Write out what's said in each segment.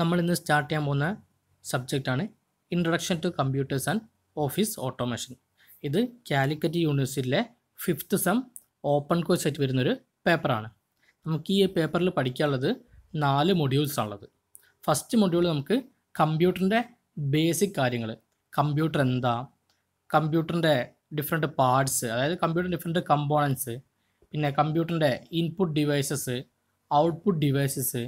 നമ്മൾ ഇന്ന് സ്റ്റാർട്ട് ചെയ്യാൻ പോകുന്ന സബ്ജക്റ്റാണ് introduction to computers and office automation ഇത് കാലിക്കറ്റ് യൂണിവേഴ്സിറ്റിയിലെ ഫിഫ്ത്ത് സെം ഓപ്പൺ കോഴ്സ് ആയിട്ട് വരുന്നൊരു പേപ്പറാണ് നമുക്ക് ഈ പേപ്പറിൽ പഠിക്കാനുള്ളത് നാല് മൊഡ്യൂൾസാണുള്ളത് ഫസ്റ്റ് മൊഡ്യൂൾ നമുക്ക് കമ്പ്യൂട്ടറിൻ്റെ ബേസിക് കാര്യങ്ങൾ കമ്പ്യൂട്ടർ എന്താ കമ്പ്യൂട്ടറിൻ്റെ ഡിഫറെൻറ്റ് പാർട്സ് അതായത് കമ്പ്യൂട്ടർ ഡിഫറെൻറ്റ് കമ്പോണൻസ് പിന്നെ കമ്പ്യൂട്ടറിൻ്റെ input devices output devices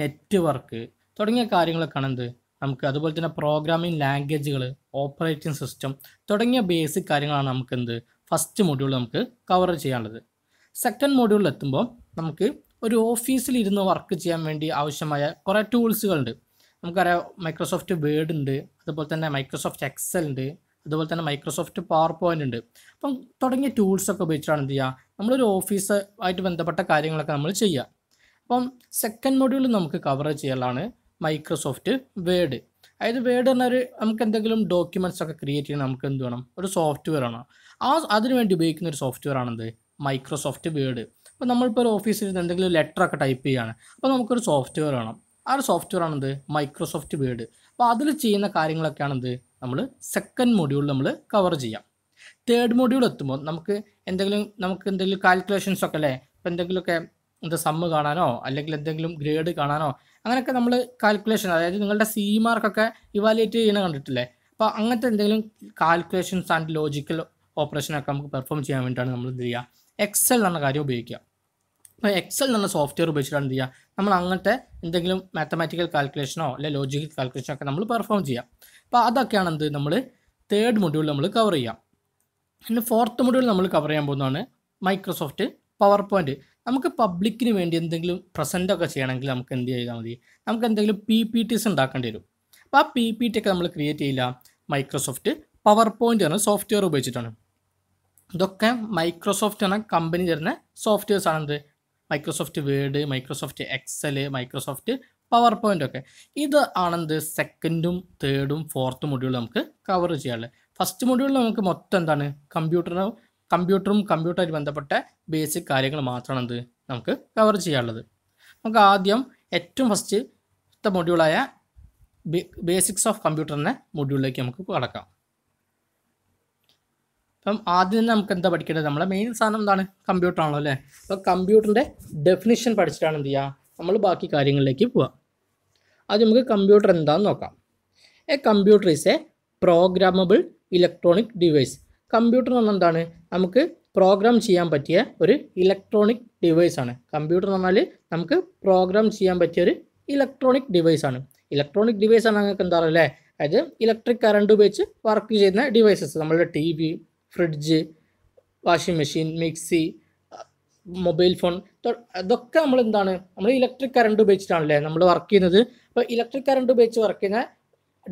network തുടങ്ങിയ കാര്യങ്ങളൊക്കെയാണ് എന്ത് നമുക്ക് അതുപോലെ തന്നെ പ്രോഗ്രാമിംഗ് ലാംഗ്വേജുകൾ ഓപ്പറേറ്റിംഗ് സിസ്റ്റം തുടങ്ങിയ ബേസിക് കാര്യങ്ങളാണ് നമുക്ക് എന്ത് ഫസ്റ്റ് മൊഡ്യൂൾ നമുക്ക് കവർ ചെയ്യാനുള്ളത് സെക്കൻഡ് മൊഡ്യൂളിൽ എത്തുമ്പോൾ നമുക്ക് ഒരു ഓഫീസിൽ ഇരുന്ന് വർക്ക് ചെയ്യാൻ വേണ്ടി ആവശ്യമായ കുറേ ടൂൾസുകളുണ്ട് നമുക്കറിയാം മൈക്രോസോഫ്റ്റ് വേർഡ് ഉണ്ട് അതുപോലെ തന്നെ മൈക്രോസോഫ്റ്റ് എക്സൽ ഉണ്ട് അതുപോലെ തന്നെ മൈക്രോസോഫ്റ്റ് പവർ പോയിൻ്റ് ഉണ്ട് അപ്പം തുടങ്ങിയ ടൂൾസൊക്കെ ഉപയോഗിച്ചാണ് എന്ത് ചെയ്യുക നമ്മളൊരു ഓഫീസ് ആയിട്ട് ബന്ധപ്പെട്ട കാര്യങ്ങളൊക്കെ നമ്മൾ ചെയ്യുക അപ്പം സെക്കൻഡ് മൊഡ്യൂൾ നമുക്ക് കവർ ചെയ്യാനുള്ളതാണ് മൈക്രോസോഫ്റ്റ് വേഡ് അതായത് വേഡ് എന്നൊരു നമുക്ക് എന്തെങ്കിലും ഡോക്യുമെൻറ്റ്സ് ഒക്കെ ക്രിയേറ്റ് ചെയ്യണം നമുക്ക് എന്ത് വേണം ഒരു സോഫ്റ്റ്വെയർ ആണ് ആ അതിനുവേണ്ടി ഉപയോഗിക്കുന്ന ഒരു സോഫ്റ്റ്വെയർ ആണെന്ത് മൈക്രോസോഫ്റ്റ് വേഡ് അപ്പോൾ നമ്മളിപ്പോൾ ഒരു ഓഫീസിൽ എന്തെങ്കിലും ലെറ്റർ ഒക്കെ ടൈപ്പ് ചെയ്യുകയാണ് അപ്പോൾ നമുക്കൊരു സോഫ്റ്റ്വെയർ വേണം ആ ഒരു സോഫ്റ്റ്വെയർ ആണെന്ത് മൈക്രോസോഫ്റ്റ് വേഡ് അപ്പോൾ അതിൽ ചെയ്യുന്ന കാര്യങ്ങളൊക്കെയാണെന്ത് നമ്മൾ സെക്കൻഡ് മോഡ്യൂൾ നമ്മൾ കവർ ചെയ്യാം തേർഡ് മൊഡ്യൂൾ എത്തുമ്പോൾ നമുക്ക് എന്തെങ്കിലും നമുക്ക് എന്തെങ്കിലും കാൽക്കുലേഷൻസ് ഒക്കെ അല്ലേ ഇപ്പോൾ എന്തെങ്കിലുമൊക്കെ എന്താ സമ്മ് കാണാനോ അല്ലെങ്കിൽ എന്തെങ്കിലും ഗ്രേഡ് കാണാനോ അങ്ങനെയൊക്കെ നമ്മൾ കാൽക്കുലേഷൻ അതായത് നിങ്ങളുടെ സി മാർക്കൊക്കെ ഇവാലുവേറ്റ് ചെയ്യണ കണ്ടിട്ടില്ലേ അപ്പോൾ അങ്ങനത്തെ എന്തെങ്കിലും കാൽക്കുലേഷൻസ് ആൻഡ് ലോജിക്കൽ ഓപ്പറേഷനൊക്കെ നമുക്ക് പെർഫോം ചെയ്യാൻ വേണ്ടിയിട്ടാണ് നമ്മൾ എന്ത് ചെയ്യുക എക്സൽ എന്ന കാര്യം ഉപയോഗിക്കുക അപ്പോൾ എക്സൽ എന്ന സോഫ്റ്റ്വെയർ ഉപയോഗിച്ചിട്ടാണ് എന്ത് ചെയ്യുക നമ്മൾ അങ്ങനത്തെ എന്തെങ്കിലും മാത്തമാറ്റിക്കൽ കാൽക്കുലേഷനോ അല്ലെ ലോജിക്കൽ കാൽക്കുലേഷനോ ഒക്കെ നമ്മൾ പെർഫോം ചെയ്യാം അപ്പോൾ അതൊക്കെയാണ് എന്ത് നമ്മൾ തേർഡ് മൊഡ്യൂൾ നമ്മൾ കവർ ചെയ്യാം പിന്നെ ഫോർത്ത് മൊഡ്യൂൾ നമ്മൾ കവർ ചെയ്യാൻ പോകുന്നതാണ് മൈക്രോസോഫ്റ്റ് പവർ പോയിന്റ് നമുക്ക് പബ്ലിക്കിന് വേണ്ടി എന്തെങ്കിലും പ്രസൻറ്റൊക്കെ ചെയ്യണമെങ്കിൽ നമുക്ക് എന്ത് ചെയ്താൽ മതി നമുക്ക് എന്തെങ്കിലും പി പി ടിസ് ഉണ്ടാക്കേണ്ടി വരും അപ്പോൾ ആ പി പി ടി ഒക്കെ നമ്മൾ ക്രിയേറ്റ് ചെയ്യില്ല മൈക്രോസോഫ്റ്റ് പവർ പോയിന്റ് എന്ന സോഫ്റ്റ്വെയർ ഉപയോഗിച്ചിട്ടാണ് ഇതൊക്കെ മൈക്രോസോഫ്റ്റ് എന്ന കമ്പനി തരുന്ന സോഫ്റ്റ്വെയർസ് ആണെന്ത് Microsoft Word Microsoft Excel Microsoft PowerPoint ഒക്കെ ഇത് ആണെന്ത് സെക്കൻഡും തേർഡും ഫോർത്തും മൊഡ്യൂൾ നമുക്ക് കവർ ചെയ്യാനുള്ളത് ഫസ്റ്റ് മൊഡ്യൂളിൽ നമുക്ക് മൊത്തം എന്താണ് കമ്പ്യൂട്ടറിനെ കമ്പ്യൂട്ടറും കമ്പ്യൂട്ടറുമായി ബന്ധപ്പെട്ട ബേസിക് കാര്യങ്ങൾ മാത്രമാണ് എന്ത് നമുക്ക് കവർ ചെയ്യാനുള്ളത് നമുക്ക് ആദ്യം ഏറ്റവും ഫസ്റ്റ്ത്തെ മൊഡ്യൂളായ ബേസിക്സ് ഓഫ് കമ്പ്യൂട്ടറിൻ്റെ മൊഡ്യൂളിലേക്ക് നമുക്ക് കടക്കാം അപ്പം ആദ്യം തന്നെ നമുക്ക് എന്താ പഠിക്കേണ്ടത് നമ്മളെ മെയിൻ സാധനം എന്താണ് കമ്പ്യൂട്ടറാണല്ലോ അല്ലേ അപ്പോൾ കമ്പ്യൂട്ടറിൻ്റെ ഡെഫിനിഷൻ പഠിച്ചിട്ടാണ് എന്ത് ചെയ്യുക നമ്മൾ ബാക്കി കാര്യങ്ങളിലേക്ക് പോവാം ആദ്യം നമുക്ക് കമ്പ്യൂട്ടർ എന്താണെന്ന് നോക്കാം a computer is a programmable electronic device computer എന്ന് എന്താണ് നമുക്ക് പ്രോഗ്രാം ചെയ്യാൻ പറ്റിയ ഒരു ഇലക്ട്രോണിക് ഡിവൈസാണ് കമ്പ്യൂട്ടർ എന്ന് പറഞ്ഞാൽ നമുക്ക് പ്രോഗ്രാം ചെയ്യാൻ പറ്റിയ ഒരു ഇലക്ട്രോണിക് ഡിവൈസാണ് ഇലക്ട്രോണിക് ഡിവൈസ് ആണ് നിങ്ങൾക്ക് എന്താ പറയുക അതായത് ഇലക്ട്രിക് കറണ്ട് ഉപയോഗിച്ച് വർക്ക് ചെയ്യുന്ന ഡിവൈസസ് നമ്മളുടെ T V fridge washing machine mixie mobile phone അതൊക്കെ നമ്മൾ എന്താണ് നമ്മൾ ഇലക്ട്രിക് കറണ്ട് ഉപയോഗിച്ചിട്ടാണല്ലേ നമ്മൾ വർക്ക് ചെയ്യുന്നത് അപ്പോൾ ഇലക്ട്രിക് കറണ്ട് ഉപയോഗിച്ച് വർക്ക് ചെയ്യുന്ന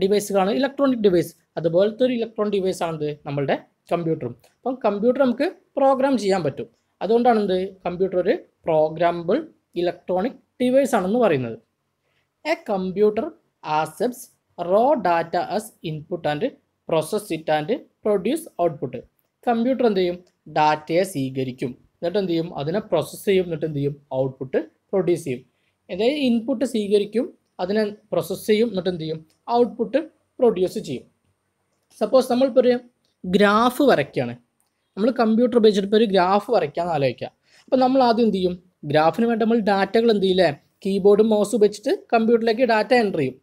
ഡിവൈസുകളാണ് ഇലക്ട്രോണിക് ഡിവൈസ് അതുപോലത്തെ ഒരു ഇലക്ട്രോണിക് ഡിവൈസാണിത് നമ്മളുടെ കമ്പ്യൂട്ടറും അപ്പം കമ്പ്യൂട്ടർ നമുക്ക് പ്രോഗ്രാം ചെയ്യാൻ പറ്റും അതുകൊണ്ടാണ് എന്ത് കമ്പ്യൂട്ടർ ഒരു പ്രോഗ്രാമബിൾ ഇലക്ട്രോണിക് ഡിവൈസ് ആണെന്ന് പറയുന്നത് a computer accepts raw data as input and process it and produce output computer എന്ത് ചെയ്യും ഡാറ്റയെ സ്വീകരിക്കും എന്നിട്ട് എന്ത് ചെയ്യും അതിനെ പ്രോസസ്സ് ചെയ്യും എന്നിട്ട് എന്ത് ചെയ്യും ഔട്ട്പുട്ട് പ്രൊഡ്യൂസ് ചെയ്യും അതായത് ഇൻപുട്ട് സ്വീകരിക്കും അതിനെ പ്രോസസ്സ് ചെയ്യും എന്നിട്ട് എന്ത് ചെയ്യും ഔട്ട്പുട്ട് പ്രൊഡ്യൂസ് ചെയ്യും സപ്പോസ് നമ്മളിപ്പോൾ ഒരു ഗ്രാഫ് വരയ്ക്കുകയാണ് നമ്മൾ കമ്പ്യൂട്ടർ ഉപയോഗിച്ചിട്ട് ഇപ്പോൾ ഒരു ഗ്രാഫ് വരയ്ക്കാമെന്ന് ആലോചിക്കാം അപ്പോൾ നമ്മൾ ആദ്യം എന്ത് ചെയ്യും ഗ്രാഫിന് വേണ്ടി നമ്മൾ ഡാറ്റകൾ എന്ത് ചെയ്യില്ലേ കീബോർഡും മൗസ് ഉപയോഗിച്ചിട്ട് കമ്പ്യൂട്ടറിലേക്ക് ഡാറ്റ എൻ്റർ ചെയ്യും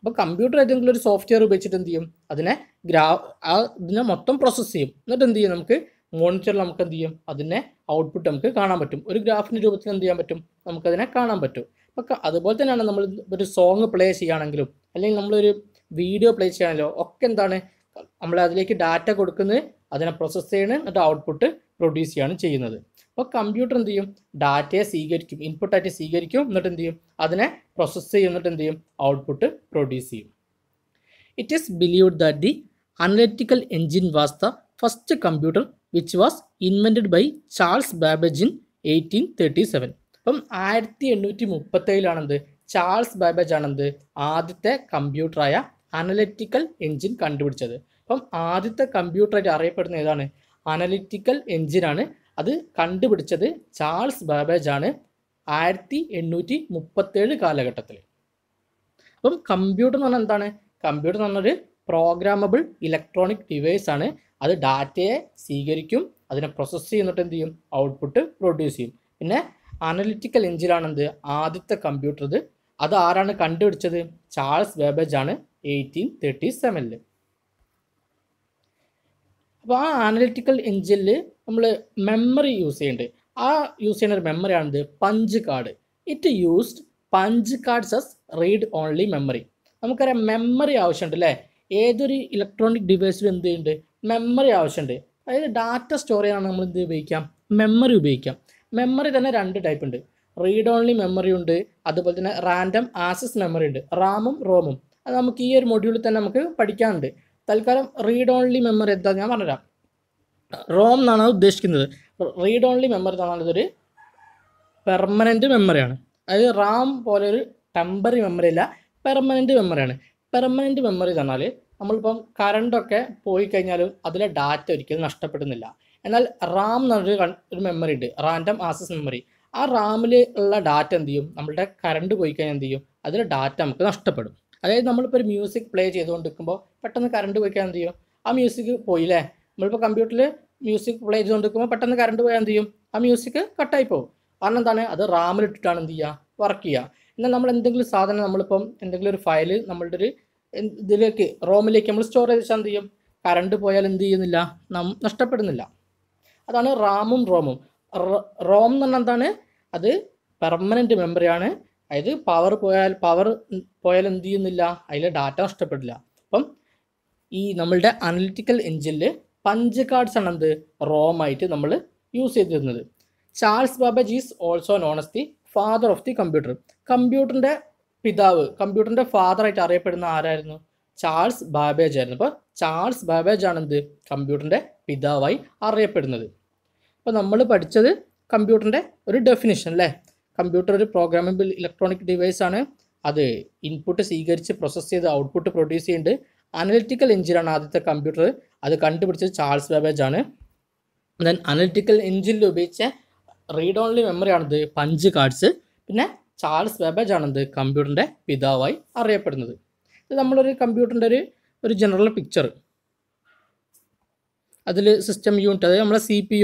അപ്പോൾ കമ്പ്യൂട്ടർ ഏതെങ്കിലും ഒരു സോഫ്റ്റ്വെയർ ഉപയോഗിച്ചിട്ട് എന്ത് ചെയ്യും അതിനെ ഗ്രാ ആ ഇതിനെ മൊത്തം പ്രോസസ്സ് ചെയ്യും എന്നിട്ട് എന്ത് ചെയ്യും നമുക്ക് മോണിറ്ററിൽ നമുക്ക് എന്ത് ചെയ്യും അതിനെ ഔട്ട്പുട്ട് നമുക്ക് കാണാൻ പറ്റും ഒരു ഗ്രാഫിൻ്റെ രൂപത്തിൽ എന്ത് ചെയ്യാൻ പറ്റും നമുക്കതിനെ കാണാൻ പറ്റും അപ്പോൾ അതുപോലെ തന്നെയാണ് നമ്മൾ ഒരു സോങ് പ്ലേ ചെയ്യുകയാണെങ്കിലും അല്ലെങ്കിൽ നമ്മളൊരു വീഡിയോ പ്ലേ ചെയ്യാനല്ലോ ഒക്കെ എന്താണ് നമ്മൾ അതിലേക്ക് ഡാറ്റ കൊടുക്കുന്നത് അതിനെ പ്രോസസ്സ് ചെയ്യണം എന്നിട്ട് ഔട്ട്പുട്ട് പ്രൊഡ്യൂസ് ചെയ്യാണ് ചെയ്യുന്നത് അപ്പോൾ കമ്പ്യൂട്ടർ എന്ത് ചെയ്യും ഡാറ്റയെ സ്വീകരിക്കും ഇൻപുട്ടായിട്ട് സ്വീകരിക്കും എന്നിട്ട് എന്ത് ചെയ്യും അതിനെ പ്രോസസ്സ് ചെയ്യും എന്നിട്ട് എന്ത് ചെയ്യും ഔട്ട്പുട്ട് പ്രൊഡ്യൂസ് ചെയ്യും it is believed that the analytical engine was the first computer which was invented by Charles Babbage in eighteen thirty seven അപ്പം ആയിരത്തി എണ്ണൂറ്റി മുപ്പത്തേഴിലാണെന്ത് ചാൾസ് ബാബേജ് ആണെന്ത് ആദ്യത്തെ കമ്പ്യൂട്ടറായ അനലറ്റിക്കൽ എൻജിൻ കണ്ടുപിടിച്ചത് അപ്പം ആദ്യത്തെ കമ്പ്യൂട്ടറായിട്ട് അറിയപ്പെടുന്ന ഏതാണ് അനലിറ്റിക്കൽ എൻജിനാണ് അത് കണ്ടുപിടിച്ചത് ചാൾസ് ബാബേജ് ആണ് ആയിരത്തി എണ്ണൂറ്റി മുപ്പത്തേഴ് കാലഘട്ടത്തിൽ അപ്പം കമ്പ്യൂട്ടർ എന്ന് പറഞ്ഞാൽ എന്താണ് കമ്പ്യൂട്ടർ എന്ന് പറഞ്ഞൊരു പ്രോഗ്രാമബിൾ ഇലക്ട്രോണിക് ഡിവൈസ് ആണ് അത് ഡാറ്റയെ സ്വീകരിക്കും അതിനെ പ്രോസസ്സ് ചെയ്യുന്നിട്ട് എന്ത് ചെയ്യും ഔട്ട്പുട്ട് പ്രൊഡ്യൂസ് ചെയ്യും പിന്നെ അനലിറ്റിക്കൽ എഞ്ചിനാണെന്ത് ആദ്യത്തെ കമ്പ്യൂട്ടർ ഇത് അത് ആരാണ് കണ്ടുപിടിച്ചത് ചാൾസ് ബേബേജ് ആണ് എയ്റ്റീൻ തേർട്ടി സെവനില് അപ്പോൾ ആ അനലിറ്റിക്കൽ എഞ്ചിനിൽ നമ്മൾ മെമ്മറി യൂസ് ചെയ്യുന്നുണ്ട് ആ യൂസ് ചെയ്യുന്ന ഒരു memory punch card it used punch cards as read only memory നമുക്കറിയാം മെമ്മറി ആവശ്യമുണ്ട് അല്ലേ ഏതൊരു ഇലക്ട്രോണിക് ഡിവൈസിലും എന്ത് ചെയ്യുന്നുണ്ട് മെമ്മറി ആവശ്യമുണ്ട് അതായത് ഡാറ്റ സ്റ്റോർ ചെയ്യാനാണ് നമ്മൾ എന്ത് ഉപയോഗിക്കാം മെമ്മറി ഉപയോഗിക്കാം മെമ്മറി തന്നെ രണ്ട് ടൈപ്പ് ഉണ്ട് റീഡ് ഓൺലി മെമ്മറി ഉണ്ട് അതുപോലെ തന്നെ റാൻഡം ആസസ് മെമ്മറി ഉണ്ട് റാമും റോമും അത് നമുക്ക് ഈ ഒരു മൊഡ്യൂളിൽ തന്നെ നമുക്ക് പഠിക്കാനുണ്ട് തൽക്കാലം റീഡ് ഓൺലി മെമ്മറി എന്താ ഞാൻ പറഞ്ഞുതരാം റോം എന്നാണ് അത് ഉദ്ദേശിക്കുന്നത് റീഡ് ഓൺലി മെമ്മറി പറഞ്ഞാൽ ഇതൊരു പെർമനൻറ്റ് മെമ്മറിയാണ് അതായത് റാം പോലെ ഒരു ടെമ്പററി മെമ്മറി അല്ല പെർമനൻറ്റ് മെമ്മറിയാണ് പെർമനൻറ്റ് മെമ്മറി തന്നാൽ നമ്മളിപ്പം കറണ്ടൊക്കെ പോയി കഴിഞ്ഞാലും അതിലെ ഡാറ്റ ഒരിക്കലും നഷ്ടപ്പെടുന്നില്ല എന്നാൽ റാം എന്നൊരു ഒരു മെമ്മറി ഉണ്ട് റാൻഡം ആക്സസ് മെമ്മറി ആ റാമിൽ ഉള്ള ഡാറ്റ എന്ത് ചെയ്യും നമ്മളുടെ കറണ്ട് പോയി കഴിഞ്ഞാൽ എന്ത് ചെയ്യും അതിലെ ഡാറ്റ നമുക്ക് നഷ്ടപ്പെടും അതായത് നമ്മളിപ്പോൾ ഒരു മ്യൂസിക് പ്ലേ ചെയ്തുകൊണ്ടിരിക്കുമ്പോൾ പെട്ടെന്ന് കറണ്ട് പോയിക്കാൻ എന്ത് ചെയ്യും ആ മ്യൂസിക് പോയില്ലേ നമ്മളിപ്പോൾ കമ്പ്യൂട്ടറിൽ മ്യൂസിക് പ്ലേ ചെയ്തുകൊണ്ടിരിക്കുമ്പോൾ പെട്ടെന്ന് കറണ്ട് പോയാൽ എന്ത് ചെയ്യും ആ മ്യൂസിക് കട്ടായി പോകും കാരണം എന്താണ് അത് റാമിലിട്ടിട്ടാണ് എന്ത് ചെയ്യുക വർക്ക് ചെയ്യുക എന്നാൽ നമ്മൾ എന്തെങ്കിലും സാധനം നമ്മളിപ്പം എന്തെങ്കിലും ഒരു ഫയൽ നമ്മളുടെ ഒരു ഇതിലേക്ക് റോമിലേക്ക് നമ്മൾ സ്റ്റോർ ചെയ്ത് വെച്ചാൽ എന്ത് ചെയ്യും കറണ്ട് പോയാൽ എന്ത് ചെയ്യുന്നില്ല നം നഷ്ടപ്പെടുന്നില്ല അതാണ് റാമും റോമും റോം എന്ന് പറഞ്ഞാൽ എന്താണ് അത് പെർമനൻറ്റ് മെമ്മറിയാണ് അതായത് പവർ പോയാൽ പവർ പോയാൽ എന്ത് ചെയ്യുന്നില്ല അതിലെ ഡാറ്റ നഷ്ടപ്പെടില്ല അപ്പം ഈ നമ്മളുടെ അനലിറ്റിക്കൽ എഞ്ചിനിൽ പഞ്ച് കാർഡ്സ് ആണ് എന്ത് റോമായിട്ട് നമ്മൾ യൂസ് ചെയ്തിരുന്നത് Charles Babbage is also known as the father of the computer കമ്പ്യൂട്ടറിൻ്റെ പിതാവ് കമ്പ്യൂട്ടറിൻ്റെ ഫാദറായിട്ട് അറിയപ്പെടുന്ന ആരായിരുന്നു ചാൾസ് ബാബേജ് ആയിരുന്നു അപ്പോൾ ചാൾസ് ബാബേജ് ആണ് എന്ത് കമ്പ്യൂട്ടറിൻ്റെ പിതാവായി അറിയപ്പെടുന്നത് അപ്പോൾ നമ്മൾ പഠിച്ചത് കമ്പ്യൂട്ടറിൻ്റെ ഒരു ഡെഫിനിഷൻ അല്ലേ കമ്പ്യൂട്ടർ ഒരു പ്രോഗ്രാമബിൾ ഇലക്ട്രോണിക് ഡിവൈസ് ആണ് അത് ഇൻപുട്ട് സ്വീകരിച്ച് പ്രോസസ്സ് ചെയ്ത് ഔട്ട്പുട്ട് പ്രൊഡ്യൂസ് ചെയ്യുന്നുണ്ട് അനലിറ്റിക്കൽ എഞ്ചിനാണ് ആദ്യത്തെ കമ്പ്യൂട്ടർ അത് കണ്ടുപിടിച്ചത് ചാൾസ് ബാബേജ് ആണ് ദെൻ അനലിറ്റിക്കൽ എഞ്ചിനിൽ ഉപയോഗിച്ച റീഡ് ഓൺലി മെമ്മറി ആണത് പഞ്ച് കാർഡ്സ് പിന്നെ ചാൾസ് ബാബേജ് ആണത് കമ്പ്യൂട്ടറിൻ്റെ പിതാവായി അറിയപ്പെടുന്നത് ഇത് നമ്മളൊരു കമ്പ്യൂട്ടറിൻ്റെ ഒരു ഒരു ജനറൽ പിക്ചർ അതിൽ സിസ്റ്റം യൂണിറ്റ് അതായത് നമ്മളെ സി പി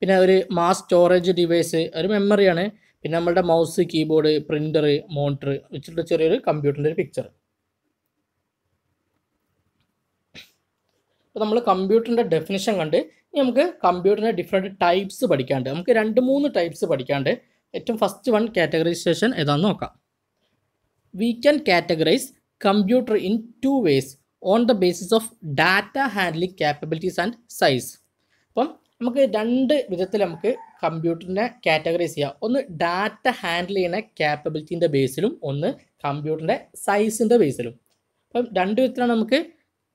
പിന്നെ ഒരു മാസ് സ്റ്റോറേജ് ഡിവൈസ് ഒരു മെമ്മറിയാണ് പിന്നെ നമ്മളുടെ മൗസ് കീബോർഡ് പ്രിൻറ്റർ മോണിറ്റർ വെച്ചിട്ടുള്ള ചെറിയൊരു കമ്പ്യൂട്ടറിൻ്റെ ഒരു പിക്ചർ അപ്പോൾ നമ്മൾ കമ്പ്യൂട്ടറിൻ്റെ ഡെഫിനിഷൻ കണ്ട് നമുക്ക് കമ്പ്യൂട്ടറിൻ്റെ ഡിഫറെൻറ്റ് ടൈപ്സ് പഠിക്കാണ്ട് നമുക്ക് രണ്ട് മൂന്ന് ടൈപ്സ് പഠിക്കാണ്ട് ഏറ്റവും ഫസ്റ്റ് വൺ കാറ്റഗറൈസേഷൻ ഏതാണെന്ന് നോക്കാം we can categorize computer in two ways on the basis of data handling capabilities and size അപ്പം നമുക്ക് രണ്ട് വിധത്തിൽ നമുക്ക് കമ്പ്യൂട്ടറിനെ കാറ്റഗറൈസ് ചെയ്യുക ഒന്ന് ഡാറ്റ ഹാൻഡിൽ ചെയ്യുന്ന ക്യാപ്പബിലിറ്റീൻ്റെ ബേസിലും ഒന്ന് കമ്പ്യൂട്ടറിൻ്റെ സൈസിൻ്റെ ബേസിലും അപ്പം രണ്ട് വിധത്തിലാണ് നമുക്ക്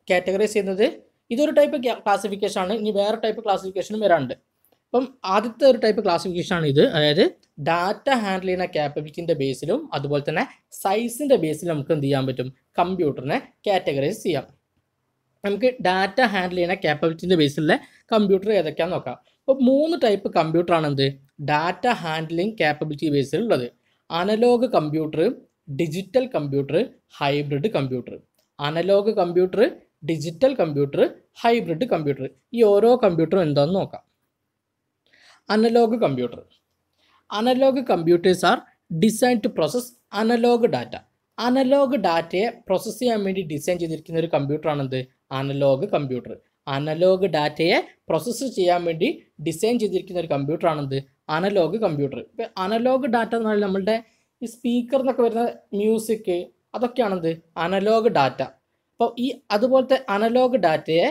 കാറ്റഗറൈസ് ചെയ്യുന്നത് ഇതൊരു ടൈപ്പ് ക്ലാസിഫിക്കേഷൻ ആണ് ഇനി വേറെ ടൈപ്പ് ക്ലാസിഫിക്കേഷനും വരാറുണ്ട് അപ്പം ആദ്യത്തെ ഒരു ടൈപ്പ് ക്ലാസിഫിക്കേഷൻ ആണ് ഇത് അതായത് ഡാറ്റ ഹാൻഡിൽ ചെയ്യുന്ന ക്യാപ്പബിലിറ്റിൻ്റെ ബേസിലും അതുപോലെ തന്നെ സൈസിൻ്റെ ബേസിലും നമുക്ക് എന്ത് ചെയ്യാൻ പറ്റും കമ്പ്യൂട്ടറിനെ കാറ്റഗറൈസ് ചെയ്യാം നമുക്ക് ഡാറ്റ ഹാൻഡിൽ ചെയ്യുന്ന ക്യാപ്പബിലിറ്റിൻ്റെ ബേസിലുള്ള കമ്പ്യൂട്ടർ ഏതൊക്കെയാണെന്ന് നോക്കാം അപ്പോൾ മൂന്ന് ടൈപ്പ് കമ്പ്യൂട്ടറാണ് എന്ത് ഡാറ്റ ഹാൻഡ്ലിംഗ് ക്യാപ്പബിലിറ്റി ബേസിൽ ഉള്ളത് analogue computer digital computer hybrid computer analogue computer digital computer hybrid computer ഈ ഓരോ കമ്പ്യൂട്ടറും എന്താണെന്ന് നോക്കാം analogue computer analogue computers are design to process analogue data analogue ഡാറ്റയെ പ്രോസസ്സ് ചെയ്യാൻ വേണ്ടി ഡിസൈൻ ചെയ്തിരിക്കുന്ന ഒരു കമ്പ്യൂട്ടറാണെന്ത് അനലോഗ് കമ്പ്യൂട്ടർ അനലോഗ് ഡാറ്റയെ പ്രോസസ്സ് ചെയ്യാൻ വേണ്ടി ഡിസൈൻ ചെയ്തിരിക്കുന്ന ഒരു കമ്പ്യൂട്ടറാണെന്ത് അനലോഗ് കമ്പ്യൂട്ടർ ഇപ്പോൾ അനലോഗ് ഡാറ്റ എന്ന് പറഞ്ഞാൽ നമ്മളുടെ ഈ സ്പീക്കർ എന്നൊക്കെ വരുന്ന മ്യൂസിക് അതൊക്കെയാണെന്ത് അനലോഗ് ഡാറ്റ അപ്പോൾ ഈ അതുപോലത്തെ അനലോഗ് ഡാറ്റയെ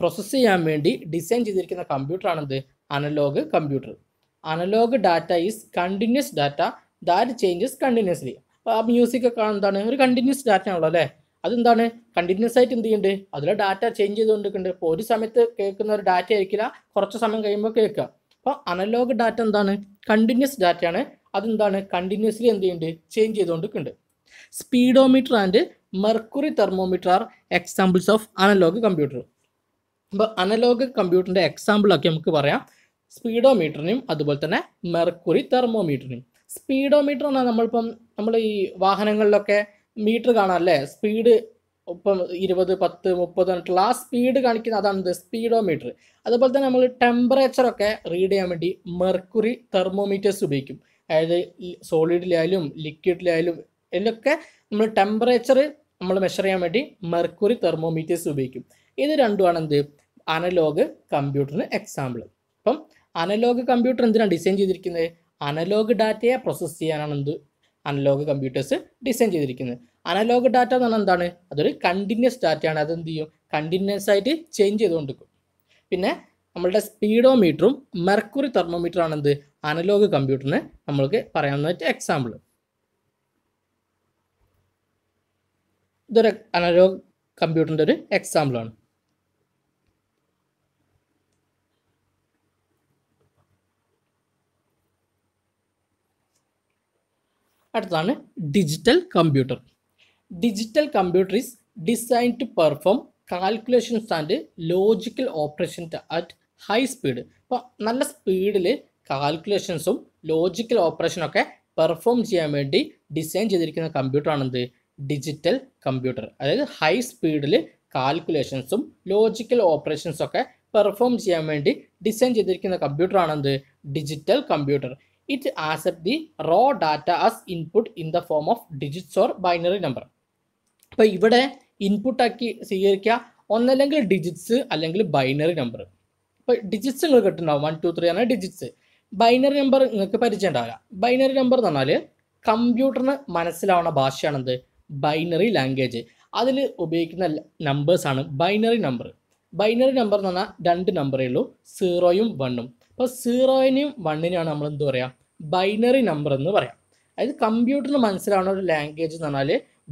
പ്രോസസ്സ് ചെയ്യാൻ വേണ്ടി ഡിസൈൻ ചെയ്തിരിക്കുന്ന കമ്പ്യൂട്ടറാണെന്ത് analogue computer analogue data is continuous data that changes continuously അപ്പോൾ ആ മ്യൂസിക് ഒക്കെ എന്താണ് ഒരു കണ്ടിന്യൂസ് ഡാറ്റ ആണല്ലോ അല്ലേ അതെന്താണ് കണ്ടിന്യൂസ് ആയിട്ട് എന്ത് ചെയ്യുന്നുണ്ട് അതിലെ ഡാറ്റ ചേഞ്ച് ചെയ്തുകൊണ്ടിരിക്കുന്നുണ്ട് ഇപ്പോൾ ഒരു സമയത്ത് കേൾക്കുന്ന ഒരു ഡാറ്റ ആയിരിക്കില്ല കുറച്ച് സമയം കഴിയുമ്പോൾ കേൾക്കുക അപ്പോൾ അനലോഗ് ഡാറ്റ എന്താണ് കണ്ടിന്യൂസ് ഡാറ്റയാണ് അതെന്താണ് കണ്ടിന്യൂസ്ലി എന്ത് ചെയ്യുന്നുണ്ട് ചേഞ്ച് ചെയ്തുകൊണ്ടിരിക്കുന്നുണ്ട് speedometer and mercury thermometer are examples of analogue computer അപ്പോൾ അനലോഗ് കമ്പ്യൂട്ടറിൻ്റെ എക്സാമ്പിളൊക്കെ നമുക്ക് പറയാം സ്പീഡോമീറ്ററിനും അതുപോലെ തന്നെ മെർക്കുറി തെർമോമീറ്ററിനും സ്പീഡോമീറ്റർ എന്നാൽ നമ്മളിപ്പം നമ്മൾ ഈ വാഹനങ്ങളിലൊക്കെ മീറ്റർ കാണാം അല്ലേ സ്പീഡ് ഇപ്പം ഇരുപത് പത്ത് മുപ്പത് പറഞ്ഞിട്ടുള്ള ആ സ്പീഡ് കാണിക്കുന്ന അതാണ് ഇത് സ്പീഡോമീറ്റർ അതുപോലെ തന്നെ നമ്മൾ ടെമ്പറേച്ചറൊക്കെ റീഡ് ചെയ്യാൻ വേണ്ടി മെർക്കുറി തെർമോമീറ്റേഴ്സ് ഉപയോഗിക്കും അതായത് സോളിഡിലായാലും ലിക്വിഡിലായാലും ഇതിലൊക്കെ നമ്മൾ ടെമ്പറേച്ചർ നമ്മൾ മെഷർ ചെയ്യാൻ വേണ്ടി മെർക്കുറി തെർമോമീറ്റേഴ്സ് ഉപയോഗിക്കും ഇത് രണ്ടുമാണ് എന്ത് അനലോഗ് കമ്പ്യൂട്ടറിന് എക്സാമ്പിൾ അപ്പം അനലോഗ് കമ്പ്യൂട്ടർ എന്തിനാണ് ഡിസൈൻ ചെയ്തിരിക്കുന്നത് അനലോഗ് ഡാറ്റയെ പ്രോസസ്സ് ചെയ്യാനാണ് എന്ത് അനലോഗ് കമ്പ്യൂട്ടേഴ്സ് ഡിസൈൻ ചെയ്തിരിക്കുന്നത് അനലോഗ് ഡാറ്റ എന്ന് പറഞ്ഞാൽ എന്താണ് അതൊരു കണ്ടിന്യൂസ് ഡാറ്റയാണ് അതെന്ത് ചെയ്യും കണ്ടിന്യൂസ് ആയിട്ട് ചേഞ്ച് ചെയ്തുകൊണ്ടിരിക്കും പിന്നെ നമ്മളുടെ സ്പീഡോമീറ്ററും മെർക്കുറി ആണ് എന്ത് അനലോഗ് കമ്പ്യൂട്ടറിന് നമ്മൾക്ക് പറയാവുന്ന എക്സാമ്പിൾ ഇതൊരു അനലോഗ് കമ്പ്യൂട്ടറിൻ്റെ ഒരു എക്സാമ്പിളാണ് അടുത്തതാണ് digital computer digital computer is design to perform calculations and logical operation at high speed അപ്പോൾ നല്ല സ്പീഡിൽ കാൽക്കുലേഷൻസും ലോജിക്കൽ ഓപ്പറേഷനൊക്കെ പെർഫോം ചെയ്യാൻ വേണ്ടി ഡിസൈൻ ചെയ്തിരിക്കുന്ന കമ്പ്യൂട്ടറാണെന്ത് ഡിജിറ്റൽ കമ്പ്യൂട്ടർ അതായത് ഹൈ സ്പീഡിൽ കാൽക്കുലേഷൻസും ലോജിക്കൽ ഓപ്പറേഷൻസൊക്കെ പെർഫോം ചെയ്യാൻ വേണ്ടി ഡിസൈൻ ചെയ്തിരിക്കുന്ന കമ്പ്യൂട്ടറാണെന്ത് digital computer it accepts the raw data as input in the form of digits or binary number അപ്പോൾ ഇവിടെ ഇൻപുട്ടാക്കി സ്വീകരിക്കുക ഒന്നല്ലെങ്കിൽ ഡിജിറ്റ്സ് അല്ലെങ്കിൽ ബൈനറി നമ്പർ ഇപ്പോൾ ഡിജിറ്റ്സ് നിങ്ങൾ കിട്ടുന്നുണ്ടാവും വൺ ടു ത്രീ ആണ് ഡിജിറ്റ്സ് ബൈനറി നമ്പർ നിങ്ങൾക്ക് പരിചയം ഉണ്ടാവില്ല ബൈനറി നമ്പർ എന്ന് പറഞ്ഞാൽ കമ്പ്യൂട്ടറിന് മനസ്സിലാവുന്ന ഭാഷയാണെന്ത് ബൈനറി ലാംഗ്വേജ് അതിൽ ഉപയോഗിക്കുന്ന നമ്പേഴ്സാണ് ബൈനറി നമ്പർ ബൈനറി നമ്പർ എന്ന് പറഞ്ഞാൽ രണ്ട് നമ്പറേ ഉള്ളൂ സീറോയും വണ്ണും അപ്പോൾ സീറോയിനെയും വണ്ണിനെയാണ് നമ്മൾ എന്താ പറയുക ബൈനറി നമ്പർ എന്ന് പറയാം അതായത് കമ്പ്യൂട്ടറിന് മനസ്സിലാവുന്ന ഒരു ലാംഗ്വേജ് എന്ന് പറഞ്ഞാൽ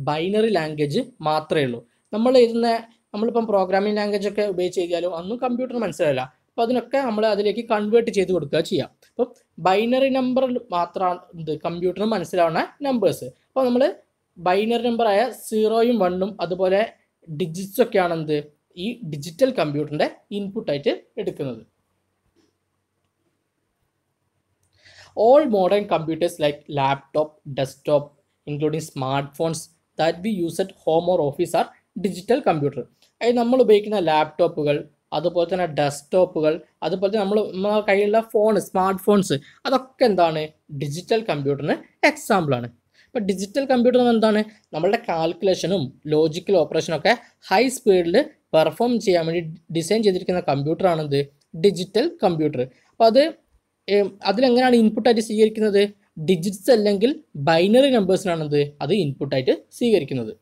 ബൈനറി ലാംഗ്വേജ് മാത്രമേ ഉള്ളൂ നമ്മൾ ഇരുന്ന നമ്മളിപ്പം പ്രോഗ്രാമിംഗ് ലാംഗ്വേജ് ഒക്കെ ഉപയോഗിച്ച് കഴിഞ്ഞാലും അന്നും കമ്പ്യൂട്ടറിന് മനസ്സിലാവില്ല അപ്പോൾ അതിനൊക്കെ നമ്മൾ അതിലേക്ക് കൺവേർട്ട് ചെയ്ത് കൊടുക്കുക ചെയ്യാം അപ്പം ബൈനറി നമ്പർ മാത്രമാണ് ഇത് കമ്പ്യൂട്ടറിന് മനസ്സിലാവുന്ന നമ്പേഴ്സ് അപ്പോൾ നമ്മൾ ബൈനറി നമ്പറായ സീറോയും വണ്ണും അതുപോലെ ഡിജിറ്റ്സ് ഒക്കെയാണ് ഈ ഡിജിറ്റൽ കമ്പ്യൂട്ടറിൻ്റെ ഇൻപുട്ടായിട്ട് എടുക്കുന്നത് all modern computers like laptop desktop including smart phones that be use at home or office are digital computer അതായത് നമ്മൾ ഉപയോഗിക്കുന്ന ലാപ്ടോപ്പുകൾ അതുപോലെ തന്നെ ഡെസ്ക്ടോപ്പുകൾ അതുപോലെ തന്നെ നമ്മൾ നമ്മുടെ കയ്യിലുള്ള ഫോൺ സ്മാർട്ട് ഫോൺസ് അതൊക്കെ എന്താണ് ഡിജിറ്റൽ കമ്പ്യൂട്ടറിന് എക്സാമ്പിളാണ് അപ്പോൾ ഡിജിറ്റൽ കമ്പ്യൂട്ടർ എന്താണ് നമ്മളുടെ കാൽക്കുലേഷനും ലോജിക്കൽ ഓപ്പറേഷനും ഒക്കെ ഹൈ സ്പീഡിൽ പെർഫോം ചെയ്യാൻ വേണ്ടി ഡിസൈൻ ചെയ്തിരിക്കുന്ന കമ്പ്യൂട്ടറാണെന്ത് ഡിജിറ്റൽ കമ്പ്യൂട്ടർ അപ്പോൾ അത് അതിലെങ്ങനെയാണ് ഇൻപുട്ടായിട്ട് സ്വീകരിക്കുന്നത് ഡിജിറ്റ്സ് അല്ലെങ്കിൽ ബൈനറി നമ്പേഴ്സിനാണത് അത് ഇൻപുട്ടായിട്ട് സ്വീകരിക്കുന്നത്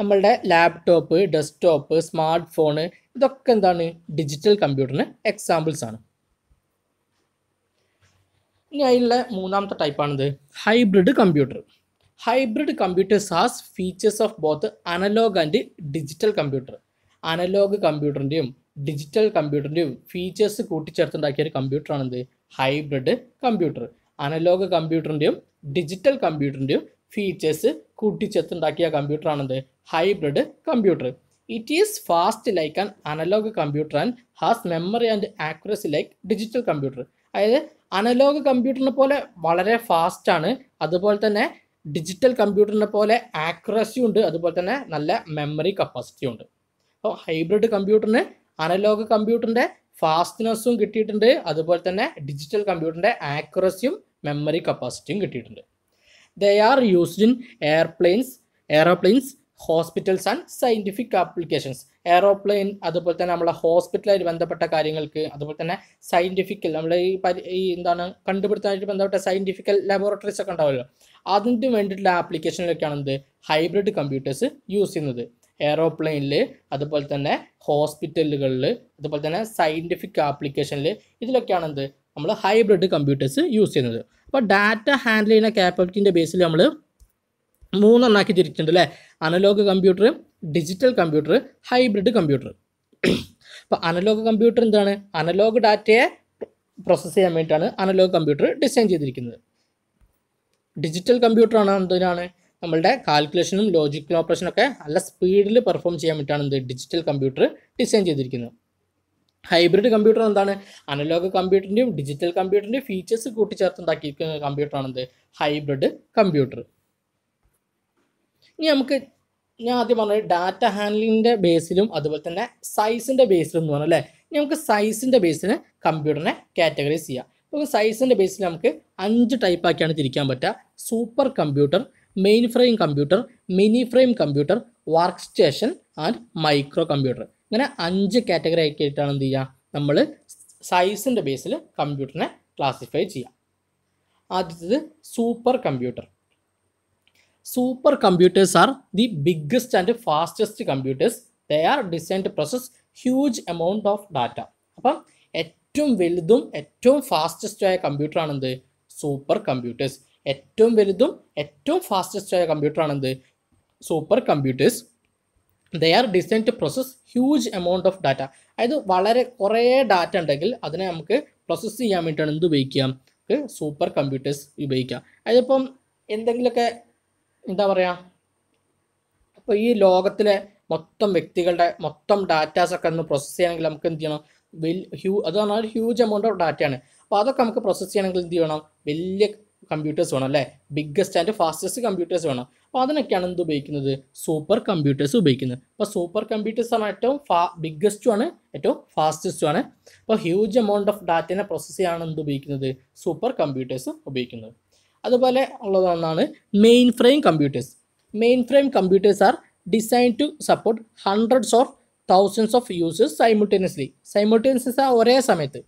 നമ്മളുടെ ലാപ്ടോപ്പ് ഡെസ്ക്ടോപ്പ് സ്മാർട്ട് ഫോണ് ഇതൊക്കെ എന്താണ് ഡിജിറ്റൽ കമ്പ്യൂട്ടറിന് എക്സാമ്പിൾസ് ആണ് ഇനി അതിലുള്ള മൂന്നാമത്തെ ടൈപ്പാണിത് hybrid computer hybrid computers has features of both analogue and digital computer analogue കമ്പ്യൂട്ടറിൻ്റെയും ഡിജിറ്റൽ കമ്പ്യൂട്ടറിൻ്റെ ഫീച്ചേഴ്സ് കൂട്ടിച്ചേർത്തുണ്ടാക്കിയ ഒരു കമ്പ്യൂട്ടറാണ് എന്ത് ഹൈബ്രിഡ് കമ്പ്യൂട്ടർ അനലോഗ് കമ്പ്യൂട്ടറിൻ്റെയും ഡിജിറ്റൽ കമ്പ്യൂട്ടറിൻ്റെയും ഫീച്ചേഴ്സ് കൂട്ടിച്ചേർത്തുണ്ടാക്കിയ കമ്പ്യൂട്ടറാണെന്ത് hybrid computer it is fast like an analogue computer and has memory and accuracy like digital computer അതായത് അനലോഗ് കമ്പ്യൂട്ടറിനെ പോലെ വളരെ ഫാസ്റ്റാണ് അതുപോലെ തന്നെ ഡിജിറ്റൽ കമ്പ്യൂട്ടറിനെ പോലെ ആക്യുറസിയും ഉണ്ട് അതുപോലെ തന്നെ നല്ല മെമ്മറി കപ്പാസിറ്റി ഉണ്ട് അപ്പോൾ ഹൈബ്രിഡ് കമ്പ്യൂട്ടറിന് അനലോഗ് കമ്പ്യൂട്ടറിൻ്റെ ഫാസ്റ്റ്നെസ്സും കിട്ടിയിട്ടുണ്ട് അതുപോലെ തന്നെ ഡിജിറ്റൽ കമ്പ്യൂട്ടറിൻ്റെ ആക്യുറസിയും മെമ്മറി കപ്പാസിറ്റിയും കിട്ടിയിട്ടുണ്ട് they are used in airplanes aeroplanes hospitals and scientific applications aeroplane അതുപോലെ തന്നെ നമ്മളെ ഹോസ്പിറ്റലായിട്ട് ബന്ധപ്പെട്ട കാര്യങ്ങൾക്ക് അതുപോലെ തന്നെ സയൻറ്റിഫിക്കൽ നമ്മൾ ഈ പരി ഈ എന്താണ് കണ്ടുപിടുത്തമായിട്ട് ബന്ധപ്പെട്ട സയൻറ്റിഫിക്കൽ ലബോറട്ടറീസ് ഒക്കെ ഉണ്ടാവുമല്ലോ അതിന് വേണ്ടിയിട്ടുള്ള ആപ്ലിക്കേഷനിലൊക്കെയാണ് എന്ത് ഹൈബ്രിഡ് കമ്പ്യൂട്ടേഴ്സ് യൂസ് ചെയ്യുന്നത് എയറോപ്ലെയിനിൽ അതുപോലെ തന്നെ ഹോസ്പിറ്റലുകളിൽ അതുപോലെ തന്നെ സയൻറ്റിഫിക് ആപ്ലിക്കേഷനിൽ ഇതിലൊക്കെയാണ് എന്ത് നമ്മൾ ഹൈബ്രിഡ് കമ്പ്യൂട്ടേഴ്സ് യൂസ് ചെയ്യുന്നത് അപ്പോൾ ഡാറ്റ ഹാൻഡിൽ ചെയ്യുന്ന ക്യാപ്പബിലിറ്റിൻ്റെ ബേസിൽ നമ്മൾ മൂന്നെണ്ണാക്കി തിരിച്ചിട്ടുണ്ട് അല്ലേ analogue computer digital computer hybrid computer അപ്പോൾ അനലോഗ് കമ്പ്യൂട്ടർ എന്താണ് അനലോഗ് ഡാറ്റയെ പ്രോസസ്സ് ചെയ്യാൻ വേണ്ടിയിട്ടാണ് അനലോഗ് കമ്പ്യൂട്ടർ ഡിസൈൻ ചെയ്തിരിക്കുന്നത് ഡിജിറ്റൽ കമ്പ്യൂട്ടറാണ് എന്തിനാണ് നമ്മളുടെ കാൽക്കുലേഷനും ലോജിക്കൽ ഒക്കെ നല്ല സ്പീഡിൽ പെർഫോം ചെയ്യാൻ വേണ്ടിയിട്ടാണ് എന്ത് ഡിജിറ്റൽ കമ്പ്യൂട്ടർ ഡിസൈൻ ചെയ്തിരിക്കുന്നത് ഹൈബ്രിഡ് കമ്പ്യൂട്ടർ എന്താണ് അനലോഗ് കമ്പ്യൂട്ടറിൻ്റെയും ഡിജിറ്റൽ കമ്പ്യൂട്ടറിൻ്റെയും ഫീച്ചേഴ്സ് കൂട്ടിച്ചേർത്ത് ഉണ്ടാക്കിയിരിക്കുന്ന കമ്പ്യൂട്ടറാണ് ഹൈബ്രിഡ് കമ്പ്യൂട്ടർ ഇനി നമുക്ക് ഞാൻ ആദ്യം പറഞ്ഞത് ഡാറ്റ ഹാൻഡ്ലിങ്ങിൻ്റെ ബേസിലും അതുപോലെ തന്നെ സൈസിൻ്റെ ബേസിലും എന്ന് പറഞ്ഞു അല്ലേ ഇനി നമുക്ക് സൈസിൻ്റെ ബേസിന് കമ്പ്യൂട്ടറിനെ കാറ്റഗറൈസ് ചെയ്യാം അപ്പോൾ സൈസിൻ്റെ ബേസിൽ നമുക്ക് അഞ്ച് ടൈപ്പാക്കിയാണ് തിരിക്കാൻ പറ്റുക supercomputer main frame computer mini frame computer workstation and microcomputer ഇങ്ങനെ അഞ്ച് കാറ്റഗറി ആക്കിയിട്ടാണ് എന്ത് ചെയ്യുക നമ്മൾ സൈസിൻ്റെ ബേസിൽ കമ്പ്യൂട്ടറിനെ ക്ലാസിഫൈ ചെയ്യാം ആദ്യത്തേത് supercomputer supercomputers are the biggest and fastest computers they are design to process huge amount of data അപ്പം ഏറ്റവും വലുതും ഏറ്റവും ഫാസ്റ്റസ്റ്റും ആയ കമ്പ്യൂട്ടറാണ് സൂപ്പർ കമ്പ്യൂട്ടേഴ്സ് ഏറ്റവും വലുതും ഏറ്റവും ഫാസ്റ്റസ്റ്റ് ആയ കമ്പ്യൂട്ടറാണ് എന്ത് supercomputers they are design to process huge amount of data അതായത് വളരെ കുറേ ഡാറ്റ ഉണ്ടെങ്കിൽ അതിനെ നമുക്ക് പ്രോസസ്സ് ചെയ്യാൻ വേണ്ടിയിട്ടാണ് എന്ത് ഉപയോഗിക്കുക നമുക്ക് സൂപ്പർ കമ്പ്യൂട്ടേഴ്സ് ഉപയോഗിക്കുക അതിപ്പം എന്തെങ്കിലുമൊക്കെ എന്താ പറയുക അപ്പോൾ ഈ ലോകത്തിലെ മൊത്തം വ്യക്തികളുടെ മൊത്തം ഡാറ്റാസൊക്കെ ഒന്ന് പ്രോസസ്സ് ചെയ്യണമെങ്കിൽ നമുക്ക് എന്ത് ചെയ്യണം വലിയ ഹ്യൂ അത് പറഞ്ഞാൽ ഹ്യൂജ് എമൗണ്ട് ഓഫ് ഡാറ്റയാണ് അപ്പോൾ അതൊക്കെ നമുക്ക് പ്രോസസ്സ് ചെയ്യണമെങ്കിൽ എന്ത് ചെയ്യണം വലിയ കമ്പ്യൂട്ടേഴ്സ് വേണം അല്ലേ ബിഗ്ഗസ്റ്റ് ആൻഡ് ഫാസ്റ്റസ്റ്റ് കമ്പ്യൂട്ടേഴ്സ് വേണം അപ്പോൾ അതിനൊക്കെയാണ് എന്ത് ഉപയോഗിക്കുന്നത് സൂപ്പർ കമ്പ്യൂട്ടേഴ്സ് ഉപയോഗിക്കുന്നത് അപ്പോൾ സൂപ്പർ കമ്പ്യൂട്ടേഴ്സ് ആണ് ഏറ്റവും ഫാ ബിഗ്ഗസ്റ്റും ആണ് ഏറ്റവും ഫാസ്റ്റസ്റ്റും ആണ് അപ്പോൾ ഹ്യൂജ് എമൗണ്ട് ഓഫ് ഡാറ്റനെ പ്രോസസ്സ് ചെയ്യാണ് എന്ത് ഉപയോഗിക്കുന്നത് സൂപ്പർ കമ്പ്യൂട്ടേഴ്സ് ഉപയോഗിക്കുന്നത് അതുപോലെ ഉള്ളതാണ് mainframe computers mainframe computers are design to support hundreds of thousands of users simultaneously simultaneous ഒരേ സമയത്ത്